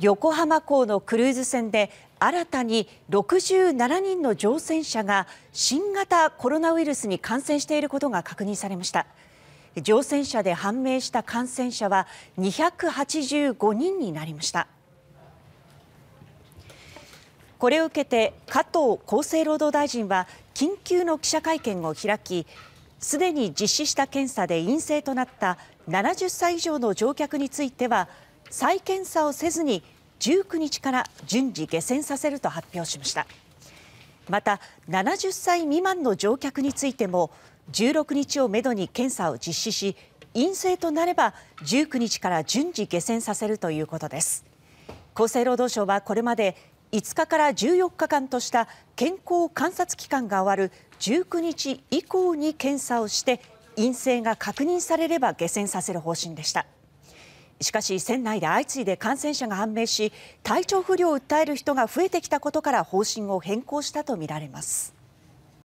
横浜港のクルーズ船で新たに67人の乗船者が新型コロナウイルスに感染していることが確認されました乗船者で判明した感染者は285人になりましたこれを受けて加藤厚生労働大臣は緊急の記者会見を開きすでに実施した検査で陰性となった70歳以上の乗客については再検査をせずに19日から順次下船させると発表しましたまた70歳未満の乗客についても16日をめどに検査を実施し陰性となれば19日から順次下船させるということです厚生労働省はこれまで5日から14日間とした健康観察期間が終わる19日以降に検査をして陰性が確認されれば下船させる方針でした。しかし船内で相次いで感染者が判明し体調不良を訴える人が増えてきたことから方針を変更したとみられます。